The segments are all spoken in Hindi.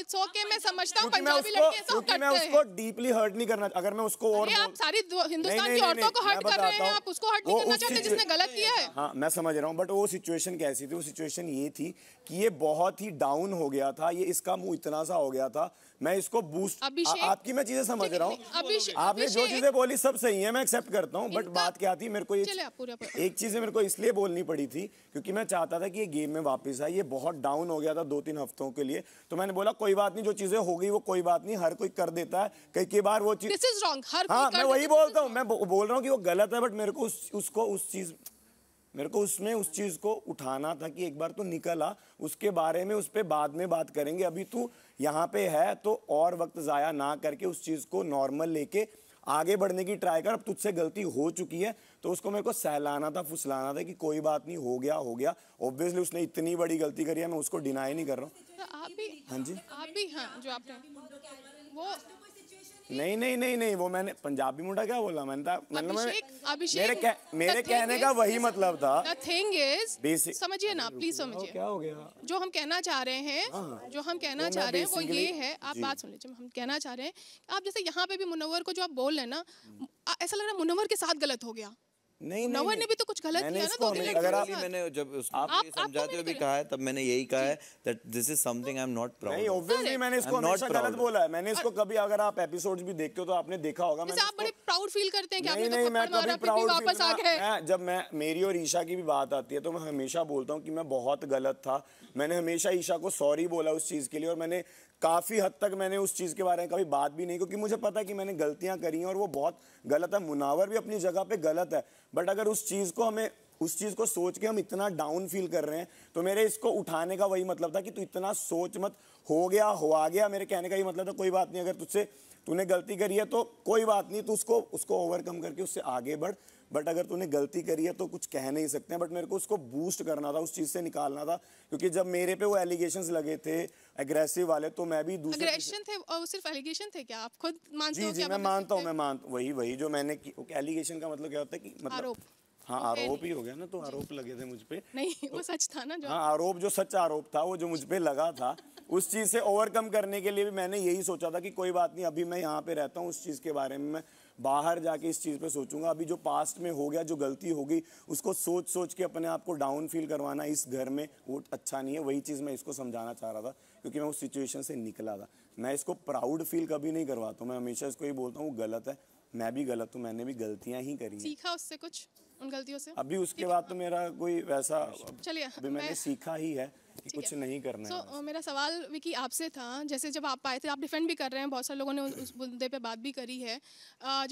इट्स ओके हाँ, मैं समझता हूँ पंजाबी लड़के मैं उसको डीपली हर्ट नहीं करना अगर मैं उसको और आप सारी हिंदुस्तान की औरतों को हर्ट कर रहे हैं आप उसको हर्ट नहीं करना चाहते जिसने गलत किया है हाँ मैं समझ रहा हूँ बट वो सिचुएशन कैसी थी वो सिचुएशन ये थी कि ये बहुत ही डाउन हो गया था ये इसका मुंह इतना सा हो गया था मैं इसको बूस्ट आपकी मैं चीजें समझ रहा हूँ आपने जो चीजें बोली सब सही है मैं एक्सेप्ट करता हूँ बट बात क्या थी मेरे को एक, एक चीजें मेरे को इसलिए बोलनी पड़ी थी क्योंकि मैं चाहता था कि ये गेम में वापस आए ये बहुत डाउन हो गया था दो तीन हफ्तों के लिए तो मैंने बोला कोई बात नहीं जो चीजें हो गई वो कोई बात नहीं हर कोई कर देता है कई कई बार वो चीज हाँ मैं वही बोलता हूँ मैं बोल रहा हूँ कि वो गलत है बट मेरे को उसको उस चीज मेरे को उसमें उस चीज़ को उठाना था कि एक बार तो निकला उसके बारे में उस पर बाद में बात करेंगे अभी तू यहाँ पे है तो और वक्त ज़ाया ना करके उस चीज़ को नॉर्मल लेके आगे बढ़ने की ट्राई कर अब तुझसे गलती हो चुकी है तो उसको मेरे को सहलाना था फुसलाना था कि कोई बात नहीं हो गया हो गया ऑब्वियसली उसने इतनी बड़ी गलती करी है मैं उसको डिनाई नहीं कर रहा हूँ तो हाँ जी आप भी हाँ जो आप वो नहीं नहीं नहीं नहीं वो मैंने पंजाबी मुंडा क्या बोला मैंने था मतलब मेरे कह, मेरे कहने का वही मतलब था थिंग इज समझिए ना प्लीज समझिए क्या हो गया जो हम कहना चाह रहे हैं हाँ, हाँ। जो हम कहना तो चाह रहे हैं वो ये है आप बात सुन लीजिए हम कहना चाह रहे हैं आप जैसे यहाँ पे भी मुनवर को जो आप बोल रहे हैं ना ऐसा लग रहा है मुनवर के साथ गलत हो गया नहीं नवर नहीं, ने भी तो कुछ गलत किया ना दो अगर आप मैंने जब आप, आप समझाते हो भी कहा है तब मैंने यही कहा है that this is something I am not proud नहीं ऑब्वियसली मैंने इसको हमेशा गलत बोला है मैंने इसको कभी अगर आप एपिसोड्स भी देखते हो तो आपने देखा होगा मैंने आप बड़े प्राउड फील करते हैं कि आपने तो थप्पड़ मारा फिर वापस आ गए जब मैं मेरी और ईशा की भी बात आती है तो मैं हमेशा बोलता हूं कि मैं बहुत गलत था मैंने हमेशा ईशा को सॉरी बोला उस चीज के लिए और मैंने काफ़ी हद तक मैंने उस चीज़ के बारे में कभी बात भी नहीं क्योंकि मुझे पता है कि मैंने गलतियां करी हैं और वो बहुत गलत है मुनावर भी अपनी जगह पे गलत है बट अगर उस चीज़ को हमें उस चीज़ को सोच के हम इतना डाउन फील कर रहे हैं तो मेरे इसको उठाने का वही मतलब था कि तू इतना सोच मत हो गया हो आ गया मेरे कहने का ही मतलब था कोई बात नहीं अगर तुझसे तूने गलती करी है तो कोई बात नहीं तो उसको उसको ओवरकम करके उससे आगे बढ़ बट अगर तूने गलती करी है तो कुछ कह नहीं सकते हैं बट मेरे को उसको बूस्ट करना था उस चीज़ से निकालना था क्योंकि जब मेरे पे वो एलिगेशन लगे थे एग्रेसिव वाले तो मैं भी दूसरे एग्रेशन थे और सिर्फ एलिगेशन थे क्या आप खुद मानते जी जी मैं मानता हूँ मैं मानता हूँ वही वही जो मैंने एलिगेशन का मतलब क्या होता है कि मतलब हाँ आरोप ही हो गया ना तो आरोप लगे थे मुझ पे नहीं तो वो सच था ना जो हाँ आरोप जो सच आरोप था वो जो मुझ पे लगा था उस चीज़ से ओवरकम करने के लिए भी मैंने यही सोचा था कि कोई बात नहीं अभी मैं यहाँ पे रहता हूँ उस चीज़ के बारे में मैं बाहर जाके इस चीज़ पे सोचूंगा अभी जो पास्ट में हो गया जो गलती हो गई उसको सोच सोच के अपने आप को डाउन फील करवाना इस घर में वो अच्छा नहीं है वही चीज़ मैं इसको समझाना चाह रहा था क्योंकि मैं उस सिचुएशन से निकला था मैं इसको प्राउड फील कभी नहीं करवाता मैं हमेशा इसको ही बोलता हूँ गलत है मैं भी गलत हूँ मैंने भी गलतियाँ ही करी सीखा उससे कुछ उन गलतियों से अभी उसके बाद तो मेरा कोई वैसा चलिए अभी मैंने सीखा ही है कि कुछ है। नहीं करना so, है मेरा सवाल विकी आपसे था जैसे जब आप आए थे आप डिफेंड भी कर रहे हैं बहुत सारे लोगों ने उस मुद्दे पे बात भी करी है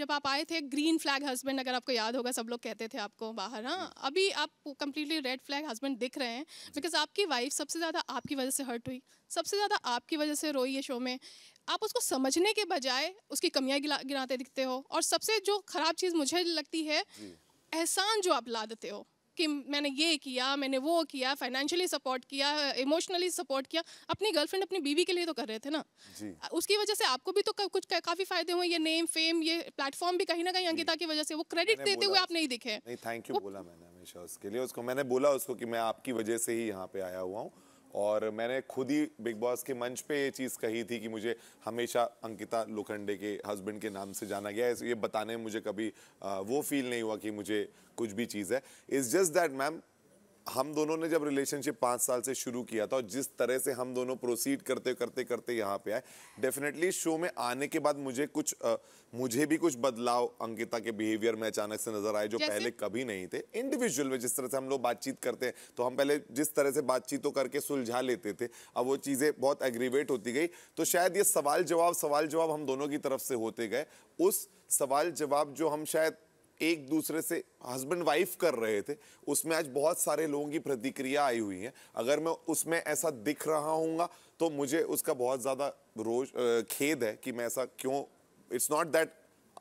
जब आप आए थे ग्रीन फ्लैग हस्बैंड अगर आपको याद होगा सब लोग कहते थे आपको बाहर हाँ हम्म। अभी आप कम्प्लीटली रेड फ्लैग हस्बैंड दिख रहे हैं बिकॉज आपकी वाइफ सबसे ज़्यादा आपकी वजह से हर्ट हुई सबसे ज़्यादा आपकी वजह से रोई है शो में आप उसको समझने के बजाय उसकी कमियाँ गिराते दिखते हो और सबसे जो ख़राब चीज़ मुझे लगती है एहसान जो आप ला देते हो कि मैंने ये किया मैंने वो किया फाइनेंशियली सपोर्ट किया इमोशनली सपोर्ट किया अपनी गर्लफ्रेंड अपनी बीवी के लिए तो कर रहे थे ना उसकी वजह से आपको भी तो कुछ काफी फायदे हुए ये नेम फेम ये प्लेटफॉर्म भी कहीं ना कहीं अंकिता की वजह से वो क्रेडिट देते हुए आप नहीं दिखे थैंक यू बोला मैंने हमेशा उसके लिए उसको मैंने बोला उसको कि मैं आपकी वजह से ही यहाँ पे आया हुआ हूँ और मैंने खुद ही बिग बॉस के मंच पे ये चीज़ कही थी कि मुझे हमेशा अंकिता लोखंडे के हस्बैंड के नाम से जाना गया है ये बताने में मुझे कभी वो फील नहीं हुआ कि मुझे कुछ भी चीज़ है इज़ जस्ट दैट मैम हम दोनों ने जब रिलेशनशिप पाँच साल से शुरू किया था और जिस तरह से हम दोनों प्रोसीड करते करते करते यहाँ पे आए डेफिनेटली शो में आने के बाद मुझे कुछ आ, मुझे भी कुछ बदलाव अंकिता के बिहेवियर में अचानक से नजर आए जो पहले कभी नहीं थे इंडिविजुअल में जिस तरह से हम लोग बातचीत करते हैं तो हम पहले जिस तरह से बातचीत तो करके सुलझा लेते थे अब वो चीज़ें बहुत एग्रीवेट होती गई तो शायद ये सवाल जवाब सवाल जवाब हम दोनों की तरफ से होते गए उस सवाल जवाब जो हम शायद एक दूसरे से हस्बैंड वाइफ कर रहे थे उसमें आज बहुत सारे लोगों की प्रतिक्रिया आई हुई है अगर मैं उसमें ऐसा दिख रहा हूँ तो मुझे उसका बहुत ज़्यादा रोज खेद है कि मैं ऐसा क्यों it's not that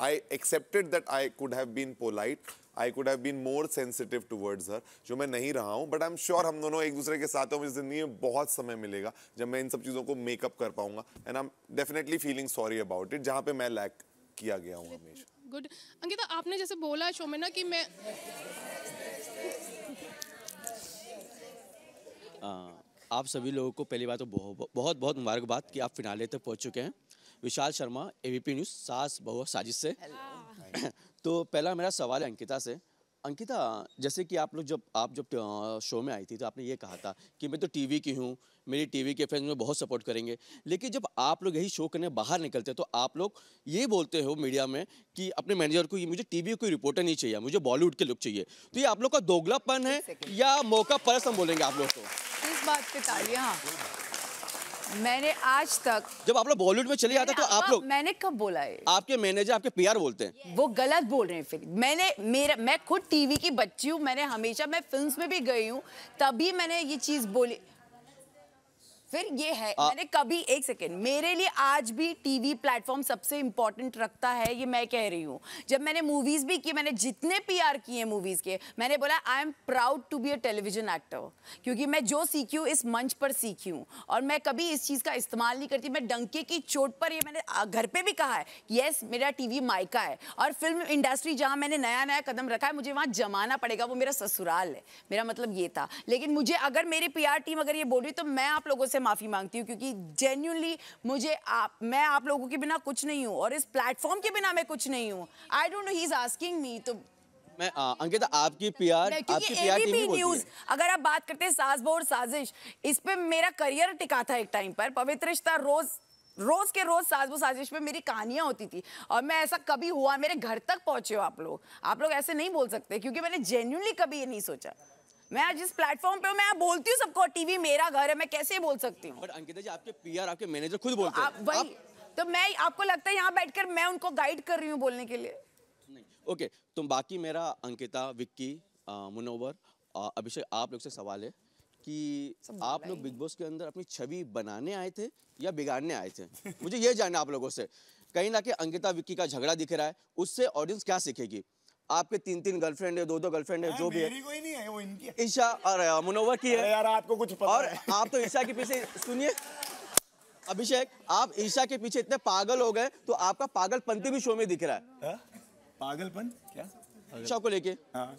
I accepted that I could have been polite I could have been more sensitive towards her जो मैं नहीं रहा हूँ बट आई एम श्योर हम दोनों एक दूसरे के साथ मुझे ज़िंदगी में बहुत समय मिलेगा जब मैं इन सब चीज़ों को मेकअप कर पाऊंगा and I am definitely feeling sorry about it जहाँ पे मैं लैक किया गया हूँ हमेशा गुड अंकिता आपने जैसे बोला शो में ना कि मैं आप सभी लोगों को पहली बात तो बहुत बहुत बहुत मुबारकबाद कि आप फिनाले तक पहुंच चुके हैं विशाल शर्मा एबीपी न्यूज़ सास बहुत साजिश से तो पहला मेरा सवाल है अंकिता से अंकिता जैसे कि आप लोग जब आप जब शो में आई थी तो आपने ये कहा था कि मैं तो टीवी की हूँ मेरी टीवी के फैंस में बहुत सपोर्ट करेंगे लेकिन जब आप लोग यही शो करने बाहर निकलते हैं तो आप लोग ये बोलते हो मीडिया में कि अपने मैनेजर को ये मुझे टीवी कोई रिपोर्टर नहीं चाहिए मुझे बॉलीवुड के लुक चाहिए तो ये आप लोग का दोगलापन है या मौका परस हम बोलेंगे आप लोग को तो? इस बात पे तालियाँ मैंने आज तक जब आप लोग बॉलीवुड में चले जाते तो आप लोग मैंने कब बोला है आपके मैनेजर आपके पीआर बोलते हैं वो गलत बोल रहे हैं फिर मैंने मेरा मैं खुद टीवी की बच्ची हूँ मैंने हमेशा मैं फिल्म में भी गई हूँ तभी मैंने ये चीज बोली फिर ये है आ, मैंने कभी एक सेकेंड मेरे लिए आज भी टीवी प्लेटफॉर्म सबसे इंपॉर्टेंट रखता है ये मैं कह रही हूँ जब मैंने मूवीज भी की मैंने जितने पीआर किए मूवीज के मैंने बोला I am proud to be a television actor क्योंकि मैं जो सीखी हूँ इस मंच पर सीखी हूँ और मैं कभी इस चीज़ का इस्तेमाल नहीं करती मैं डंके की चोट पर ये मैंने घर पर भी कहा है येस मेरा टीवी मायका है और फिल्म इंडस्ट्री जहाँ मैंने नया नया कदम रखा है मुझे वहाँ जमाना पड़ेगा वो मेरा ससुराल है मेरा मतलब ये था लेकिन मुझे अगर मेरी आर टीम अगर ये बोल रही तो मैं आप लोगों से माफ़ी मांगती हूँ क्योंकि जेन्यूनली मुझे आप मैं आप लोगों के बिना कुछ नहीं हूँ और इस प्लेटफॉर्म के बिना मैं कुछ नहीं हूँ I don't know he is asking me तो मैं आ, हाँ, अंकिता आपकी पीआर आपकी पीआर भी न्यूज अगर आप बात करते हैं साजबोर साजिश इस पे मेरा करियर टिका था एक टाइम पर पवित्र रिश्ता रोज रोज के रोज साजबो साजिश में मेरी कहानियां होती थी और मैं ऐसा कभी हुआ मेरे घर तक पहुंचे हो आप लोग आप लोग ऐसे नहीं बोल सकते क्योंकि मैंने जेन्यूनली कभी ये नहीं सोचा मैं आज इस प्लेटफॉर्म पे मैं बोलती हूँ सबको टीवी मेरा घर है मैं कैसे बोल सकती हूँ अंकिता जी आपके पी आपके मैनेजर खुद बोलते हैं आप, आप... तो मैं आपको लगता है यहाँ बैठकर मैं उनको गाइड कर रही हूँ बोलने के लिए ओके तो बाकी मेरा अंकिता विक्की मुनोवर अभिषेक आप लोग से सवाल है कि आप लोग बिग बॉस के अंदर अपनी छवि बनाने आए थे या बिगाड़ने आए थे मुझे ये जानना आप लोगों से कहीं ना कहीं अंकिता विक्की का झगड़ा दिख रहा है उससे ऑडियंस क्या सीखेगी आपके तीन तीन गर्लफ्रेंड है दो दो गर्लफ्रेंड है जो भी है ईशा और मुनोवर की है यार आपको कुछ और आप तो ईशा के पीछे सुनिए अभिषेक आप ईशा के पीछे इतने पागल हो गए तो आपका पागल पंथी भी शो में दिख रहा है हाँ? पागलपन क्या ईशा को लेके हाँ।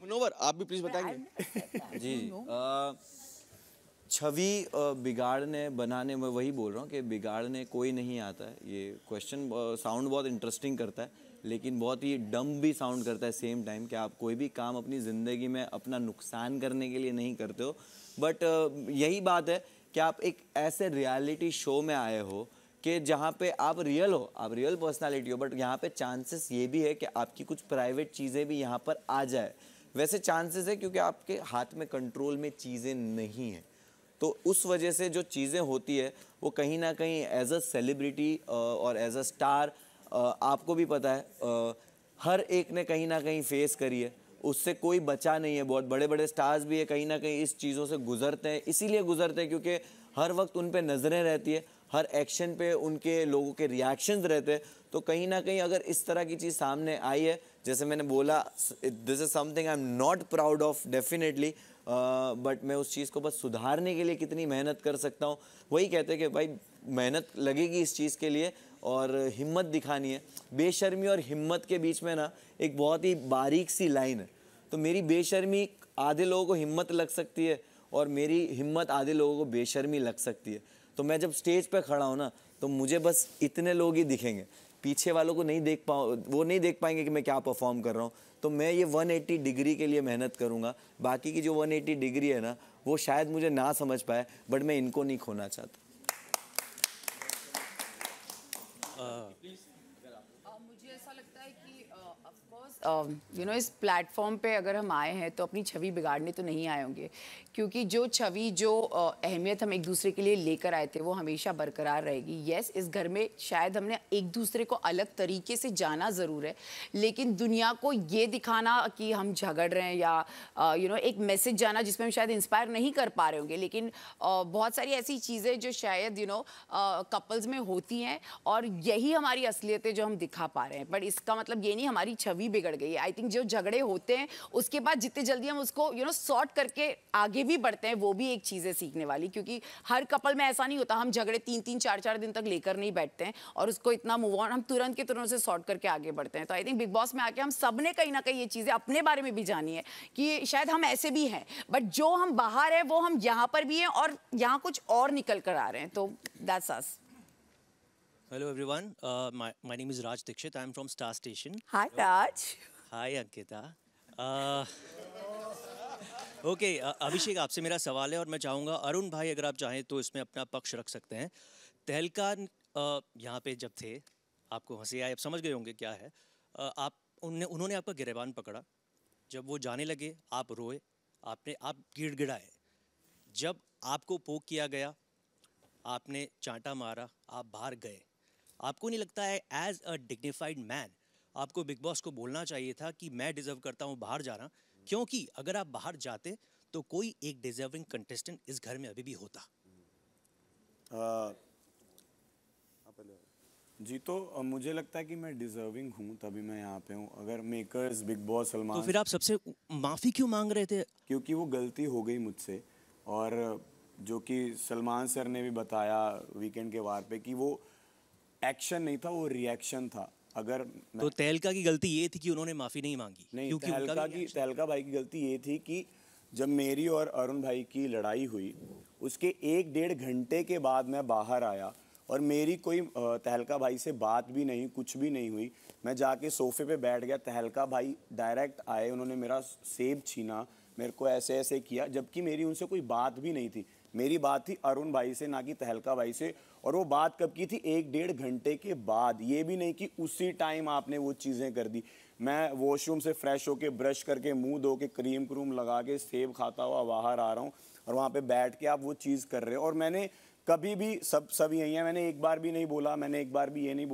मुनोवर आप भी प्लीज बताएंगे जी छवि बिगाड़ने बनाने में वही बोल रहा हूँ कि बिगाड़ने कोई नहीं आता है ये क्वेश्चन साउंड बहुत इंटरेस्टिंग करता है लेकिन बहुत ही डम भी साउंड करता है सेम टाइम कि आप कोई भी काम अपनी ज़िंदगी में अपना नुकसान करने के लिए नहीं करते हो बट uh, यही बात है कि आप एक ऐसे रियलिटी शो में आए हो कि जहाँ पे आप रियल हो आप रियल पर्सनालिटी हो बट यहाँ पे चांसेस ये भी है कि आपकी कुछ प्राइवेट चीज़ें भी यहाँ पर आ जाए वैसे चांसेस है क्योंकि आपके हाथ में कंट्रोल में चीज़ें नहीं हैं तो उस वजह से जो चीज़ें होती है वो कहीं ना कहीं एज अ सेलिब्रिटी और एज अ स्टार आपको भी पता है हर एक ने कहीं ना कहीं फेस करी है उससे कोई बचा नहीं है बहुत बड़े बड़े स्टार्स भी है कहीं ना कहीं इस चीज़ों से गुजरते हैं इसीलिए गुजरते हैं क्योंकि हर वक्त उन पर नज़रें रहती है हर एक्शन पे उनके लोगों के रिएक्शन रहते हैं तो कहीं ना कहीं अगर इस तरह की चीज़ सामने आई है जैसे मैंने बोला this is something I am not proud of definitely but मैं उस चीज़ को बस सुधारने के लिए कितनी मेहनत कर सकता हूँ वही कहते हैं कि भाई मेहनत लगेगी इस चीज़ के लिए और हिम्मत दिखानी है बेशर्मी और हिम्मत के बीच में ना एक बहुत ही बारीक सी लाइन है तो मेरी बेशर्मी आधे लोगों को हिम्मत लग सकती है और मेरी हिम्मत आधे लोगों को बेशर्मी लग सकती है तो मैं जब स्टेज पर खड़ा हूँ ना तो मुझे बस इतने लोग ही दिखेंगे पीछे वालों को नहीं देख पाऊँ वो नहीं देख पाएंगे कि मैं क्या परफॉर्म कर रहा हूँ तो मैं ये 180 डिग्री के लिए मेहनत करूँगा बाकी की जो 180 डिग्री है ना वो शायद मुझे ना समझ पाए बट मैं इनको नहीं खोना चाहता यू um, नो इस प्लेटफॉर्म पे अगर हम आए हैं तो अपनी छवि बिगाड़ने तो नहीं आए होंगे क्योंकि जो छवि जो अहमियत हम एक दूसरे के लिए लेकर आए थे वो हमेशा बरकरार रहेगी यस इस घर में शायद हमने एक दूसरे को अलग तरीके से जाना ज़रूर है लेकिन दुनिया को ये दिखाना कि हम झगड़ रहे हैं या यू नो एक मैसेज जाना जिसमें हम शायद इंस्पायर नहीं कर पा रहे होंगे लेकिन बहुत सारी ऐसी चीज़ें जो शायद यू नो कपल्स में होती हैं और यही हमारी असलियत है जो हम दिखा पा रहे हैं बट इसका मतलब ये नहीं हमारी छवि बिगड़ बिगड़ गई है आई थिंक जो झगड़े होते हैं उसके बाद जितने जल्दी हम उसको यू नो सॉर्ट करके आगे भी बढ़ते हैं वो भी एक चीज़ है सीखने वाली क्योंकि हर कपल में ऐसा नहीं होता हम झगड़े तीन तीन चार चार दिन तक लेकर नहीं बैठते हैं और उसको इतना मूव ऑन हम तुरंत के तुरंत से सॉर्ट करके आगे बढ़ते हैं तो आई थिंक बिग बॉस में आके हम सब ने कहीं ना कहीं ये चीज़ें अपने बारे में भी जानी है कि शायद हम ऐसे भी हैं बट जो हम बाहर हैं वो हम यहाँ पर भी हैं और यहाँ कुछ और निकल कर आ रहे हैं तो that's us Hello, everyone. Uh, my, my name is Raj Dikshit. I'm from Star Station. Hi, Raj. Hi, Ankita. Uh, okay uh, Abhishek आपसे मेरा सवाल है और मैं चाहूँगा अरुण भाई अगर आप चाहें तो इसमें अपना पक्ष रख सकते हैं तहलका uh, यहाँ पे जब थे आपको हंसी आई आप समझ गए होंगे क्या है uh, आप उनने उन्होंने आपका गिरेबान पकड़ा जब वो जाने लगे आप रोए आपने आप गिड़गिड़ाए जब आपको पोक किया गया आपने चांटा मारा आप बाहर गए आपको नहीं लगता है एज अ डिग्निफाइड मैन आपको बिग बॉस को बोलना चाहिए था कि मैं डिजर्व करता हूँ बाहर जाना क्योंकि अगर आप बाहर जाते तो कोई एक डिजर्विंग कंटेस्टेंट इस घर में अभी भी होता आ, जी तो मुझे लगता है कि मैं डिजर्विंग हूँ तभी मैं यहाँ पे हूँ अगर मेकर्स बिग बॉस सलमान तो फिर आप सबसे माफ़ी क्यों मांग रहे थे क्योंकि वो गलती हो गई मुझसे और जो कि सलमान सर ने भी बताया वीकेंड के वार पे कि वो एक्शन नहीं था वो रिएक्शन था अगर तो तहलका की गलती ये थी कि उन्होंने माफ़ी नहीं मांगी नहीं तहलका की तहलका भाई की गलती ये थी कि जब मेरी और अरुण भाई की लड़ाई हुई उसके एक डेढ़ घंटे के बाद मैं बाहर आया और मेरी कोई तहलका भाई से बात भी नहीं कुछ भी नहीं हुई मैं जाके सोफे पे बैठ गया तहलका भाई डायरेक्ट आए उन्होंने मेरा सेब छीना मेरे को ऐसे ऐसे किया जबकि मेरी उनसे कोई बात भी नहीं थी मेरी बात थी अरुण भाई से ना कि तहलका भाई से और वो बात कब की थी एक डेढ़ घंटे के बाद ये भी नहीं कि उसी टाइम आपने वो चीज़ें कर दी मैं वॉशरूम से फ्रेश होके ब्रश करके मुंह धो के क्रीम क्रूम लगा के सेब खाता हुआ बाहर आ रहा हूँ और वहाँ पे बैठ के आप वो चीज़ कर रहे हो और मैंने कभी भी सब सब यही है मैंने एक बार भी नहीं बोला मैंने एक बार भी ये नहीं